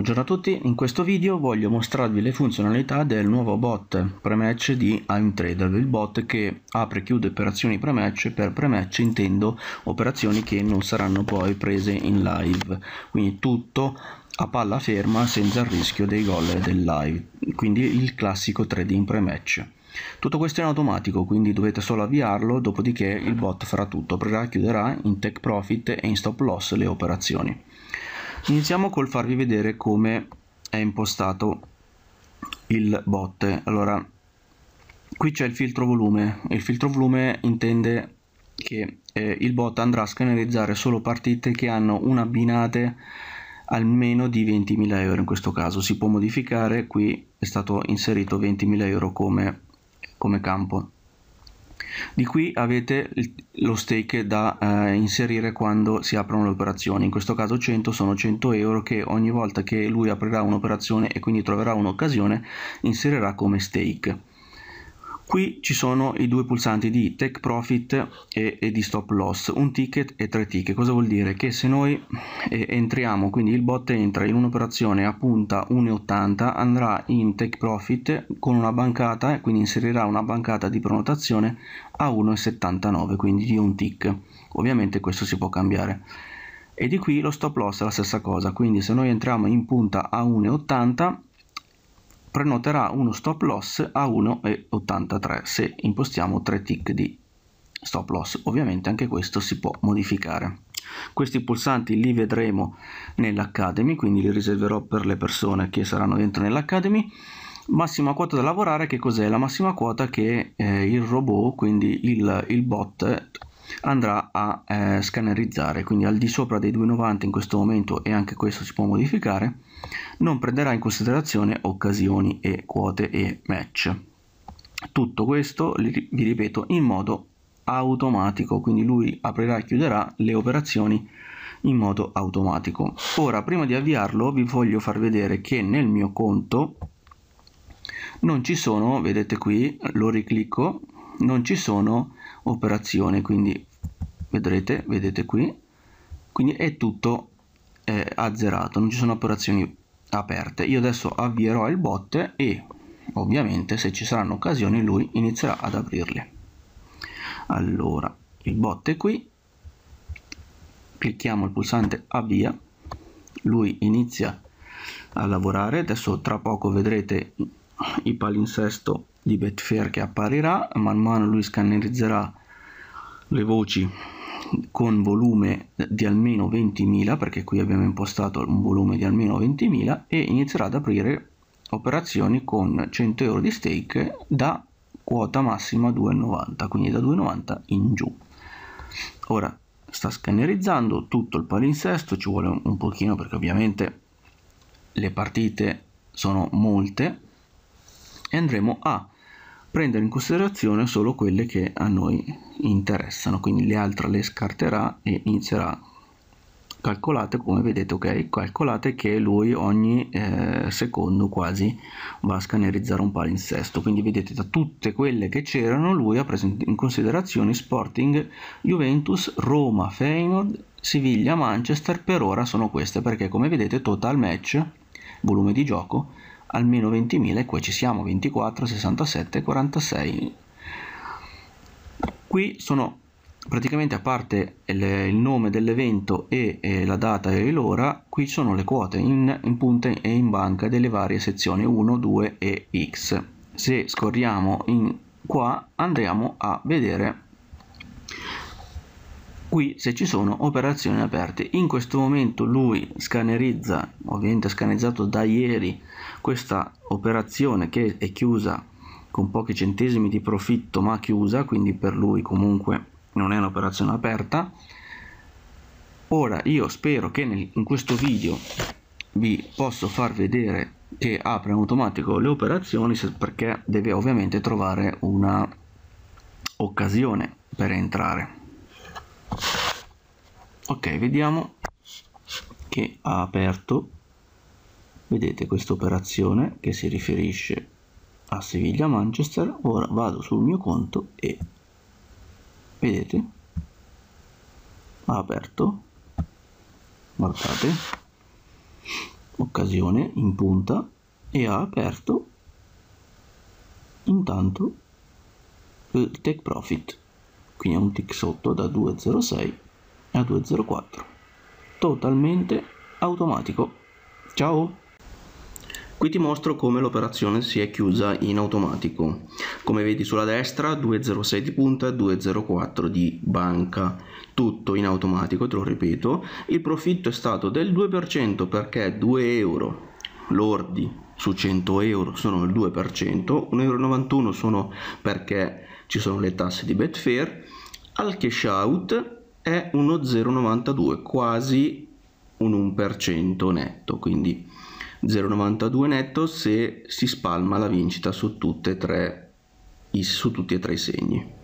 Buongiorno a tutti, in questo video voglio mostrarvi le funzionalità del nuovo bot pre-match di ImTrader, il bot che apre e chiude operazioni pre-match, per pre-match intendo operazioni che non saranno poi prese in live, quindi tutto a palla ferma senza il rischio dei gol del live, quindi il classico trading pre-match. Tutto questo è in automatico, quindi dovete solo avviarlo, dopodiché il bot farà tutto, aprirà e chiuderà in take profit e in stop loss le operazioni iniziamo col farvi vedere come è impostato il bot allora qui c'è il filtro volume il filtro volume intende che eh, il bot andrà a scannerizzare solo partite che hanno una binate almeno di 20.000 euro in questo caso si può modificare qui è stato inserito 20.000 euro come, come campo di qui avete lo stake da eh, inserire quando si aprono le operazioni, in questo caso 100 sono 100 euro che ogni volta che lui aprirà un'operazione e quindi troverà un'occasione inserirà come stake. Qui ci sono i due pulsanti di take profit e, e, di stop loss, un ticket e tre ticket. Cosa vuol dire? Che se noi eh, entriamo, quindi il bot entra in un'operazione a punta 1,80, andrà in take profit con una bancata, eh, quindi inserirà una bancata di prenotazione a 1,79, quindi di un tick. Ovviamente questo si può cambiare. E di qui lo stop loss è la stessa cosa, quindi se noi entriamo in punta a 1,80 prenoterà uno stop loss a 1,83 se impostiamo 3 tick di stop loss. Ovviamente anche questo si può modificare. Questi pulsanti li vedremo nell'Academy, quindi li riserverò per le persone che saranno dentro nell'Academy. Massima quota da lavorare, che cos'è? La massima quota che eh, il robot, quindi il, il bot, andrà a eh, scannerizzare quindi al di sopra dei 2,90 in questo momento e anche questo si può modificare non prenderà in considerazione occasioni e quote e match tutto questo vi ripeto in modo automatico quindi lui aprirà e chiuderà le operazioni in modo automatico ora prima di avviarlo vi voglio far vedere che nel mio conto non ci sono vedete qui lo riclicco non ci sono operazioni quindi vedrete vedete qui quindi è tutto eh, azzerato non ci sono operazioni aperte io adesso avvierò il bot e ovviamente se ci saranno occasioni lui inizierà ad aprirle allora il bot è qui clicchiamo il pulsante avvia lui inizia a lavorare adesso tra poco vedrete il palinsesto di Betfair che apparirà man mano lui scannerizzerà le voci con volume di almeno 20.000 perché qui abbiamo impostato un volume di almeno 20.000 e inizierà ad aprire operazioni con 100 euro di stake da quota massima 2,90 quindi da 2,90 in giù ora sta scannerizzando tutto il palinsesto ci vuole un pochino perché ovviamente le partite sono molte e andremo a prendere in considerazione solo quelle che a noi interessano, quindi le altre le scarterà e inizierà calcolate come vedete ok calcolate che lui ogni eh, secondo quasi va a scannerizzare un palinsesto quindi vedete da tutte quelle che c'erano lui ha preso in considerazione Sporting Juventus Roma Feyenoord Siviglia Manchester per ora sono queste perché come vedete total match volume di gioco almeno 20.000 e qua ci siamo 24 67 46 qui sono praticamente a parte il, il nome dell'evento e, e, la data e l'ora qui sono le quote in, in punte e in banca delle varie sezioni 1 2 e x se scorriamo in qua andiamo a vedere qui se ci sono operazioni aperte in questo momento lui scannerizza ovviamente scannerizzato da ieri questa operazione che è chiusa con pochi centesimi di profitto ma chiusa quindi per lui comunque non è un'operazione aperta ora io spero che nel, in questo video vi posso far vedere che apre in automatico le operazioni perché deve ovviamente trovare una occasione per entrare ok vediamo che ha aperto vedete questa operazione che si riferisce a Siviglia Manchester ora vado sul mio conto e vedete ha aperto guardate occasione in punta e ha aperto intanto il take profit quindi è un tick sotto da 206 a 204 totalmente automatico ciao Qui ti mostro come l'operazione si è chiusa in automatico. Come vedi sulla destra 206 di punta, 204 di banca, tutto in automatico, te lo ripeto. Il profitto è stato del 2% perché 2 euro lordi su 100 euro sono il 2%, 1,91 euro sono perché ci sono le tasse di Betfair. Al cash out è uno 0,92, quasi un 1% netto, quindi 0,92 netto se si spalma la vincita su, tutte e tre, su tutti e tre i segni.